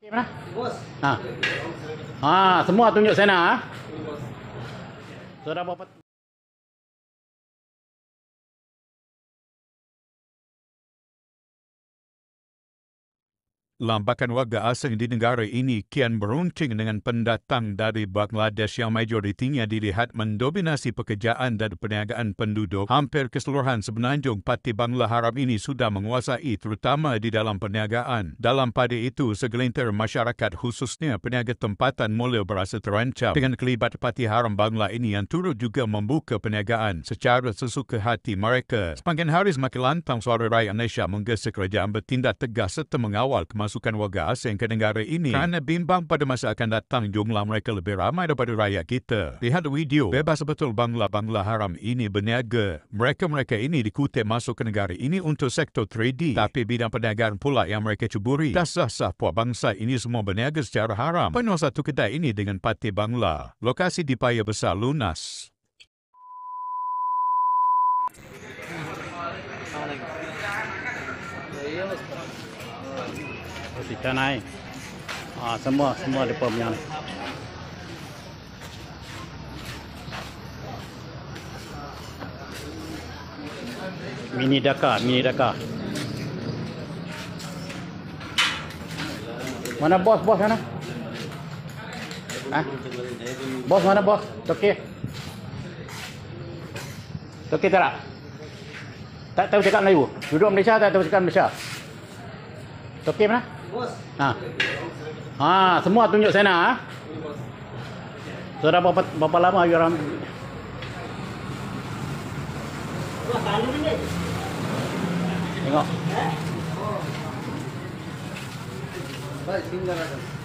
Okey mana? Ha. Ha, semua tunjuk sana ah. Ha? Sudah so, berapa lambakan warga asing di negara ini kian beruncing dengan pendatang dari Bangladesh yang majoritinya dilihat mendominasi pekerjaan dan perniagaan penduduk. Hampir keseluruhan semenanjung Pati Bangla Haram ini sudah menguasai terutama di dalam perniagaan. Dalam pada itu, segelintir masyarakat khususnya peniaga tempatan mula berasa terancam dengan kelibat Pati Haram Bangla ini yang turut juga membuka perniagaan secara sesuka hati mereka. Sepanjang hari semakin lantang suara rakyat Malaysia menggesa kerajaan bertindak tegas serta mengawal kemasyarakat pemasukan warga asing ke negara ini kerana bimbang pada masa akan datang jumlah mereka lebih ramai daripada rakyat kita. Lihat video, bebas betul bangla-bangla haram ini berniaga. Mereka-mereka ini dikutip masuk ke negara ini untuk sektor 3D tapi bidang perniagaan pula yang mereka cuburi. Dah sah-sah puak bangsa ini semua berniaga secara haram. Penuh satu kedai ini dengan pati bangla. Lokasi di Paya Besar Lunas. Thank you. Seperti canai ha, Semua Semua mereka punya ni Mini daka Mini daka Mana bos Bos mana ha? Bos mana bos Tokey Tokey tak tak tahu cakap Melayu Duduk Malaysia tak tahu cakap Malaysia Okey mana? Ha. Ha, semua tunjuk sana ah. Ha? Sudah berapa berapa lama you orang? Tengok. Baik, tinggal ada.